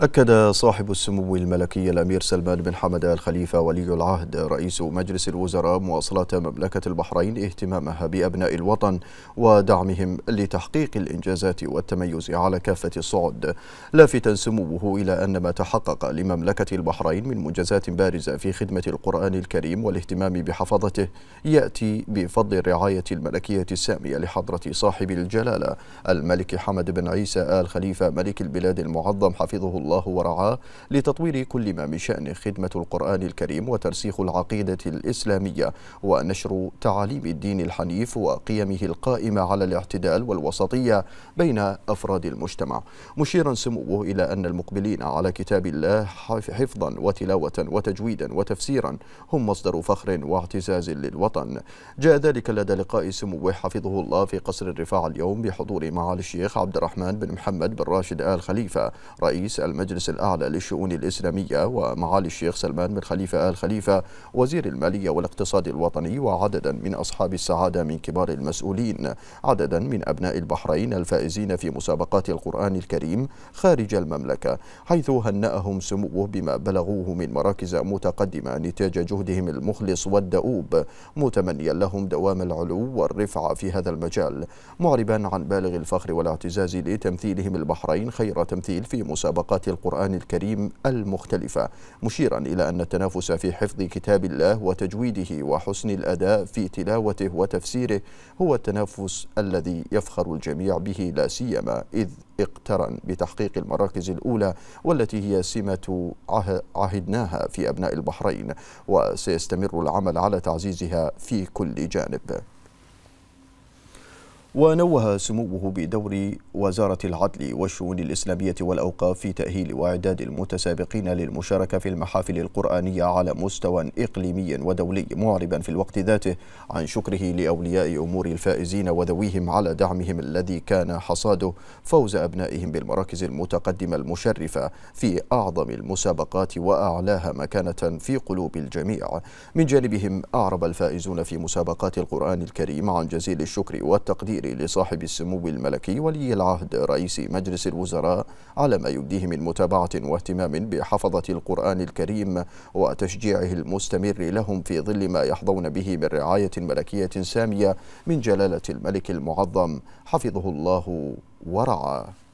أكد صاحب السمو الملكي الأمير سلمان بن حمد الخليفة ولي العهد رئيس مجلس الوزراء مواصلة مملكة البحرين اهتمامها بأبناء الوطن ودعمهم لتحقيق الإنجازات والتميز على كافة الصعد لافتا سموه إلى أن ما تحقق لمملكة البحرين من منجزات بارزة في خدمة القرآن الكريم والاهتمام بحفظته يأتي بفضل الرعاية الملكية السامية لحضرة صاحب الجلالة الملك حمد بن عيسى آل خليفة ملك البلاد المعظم حفظه الله الله ورعاه لتطوير كل ما من شأنه خدمة القرآن الكريم وترسيخ العقيدة الإسلامية ونشر تعاليم الدين الحنيف وقيمه القائمة على الاعتدال والوسطية بين أفراد المجتمع مشيرا سموه إلى أن المقبلين على كتاب الله حفظا وتلاوة وتجويدا وتفسيرا هم مصدر فخر واعتزاز للوطن جاء ذلك لدى لقاء سموه حفظه الله في قصر الرفاع اليوم بحضور معالي الشيخ عبد الرحمن بن محمد بن راشد آل خليفة رئيس المجلس الأعلى للشؤون الإسلامية ومعالي الشيخ سلمان بن خليفة آل خليفة وزير المالية والاقتصاد الوطني وعددا من أصحاب السعادة من كبار المسؤولين عددا من أبناء البحرين الفائزين في مسابقات القرآن الكريم خارج المملكة حيث هنأهم سموه بما بلغوه من مراكز متقدمة نتاج جهدهم المخلص والدؤوب متمنيا لهم دوام العلو والرفعة في هذا المجال معربا عن بالغ الفخر والاعتزاز لتمثيلهم البحرين خير تمثيل في مسابقات قراءات القرآن الكريم المختلفة مشيرا إلى أن التنافس في حفظ كتاب الله وتجويده وحسن الأداء في تلاوته وتفسيره هو التنافس الذي يفخر الجميع به لا سيما إذ اقترن بتحقيق المراكز الأولى والتي هي سمة عهدناها في أبناء البحرين وسيستمر العمل على تعزيزها في كل جانب ونوه سموه بدور وزارة العدل والشؤون الإسلامية والأوقاف في تأهيل وإعداد المتسابقين للمشاركة في المحافل القرآنية على مستوى إقليمي ودولي معربا في الوقت ذاته عن شكره لأولياء أمور الفائزين وذويهم على دعمهم الذي كان حصاده فوز أبنائهم بالمراكز المتقدمة المشرفة في أعظم المسابقات وأعلاها مكانة في قلوب الجميع من جانبهم أعرب الفائزون في مسابقات القرآن الكريم عن جزيل الشكر والتقدير الكبير لصاحب السمو الملكي ولي العهد رئيس مجلس الوزراء على ما يبديه من متابعة واهتمام بحفظة القرآن الكريم وتشجيعه المستمر لهم في ظل ما يحظون به من رعاية ملكية سامية من جلالة الملك المعظم حفظه الله ورعاه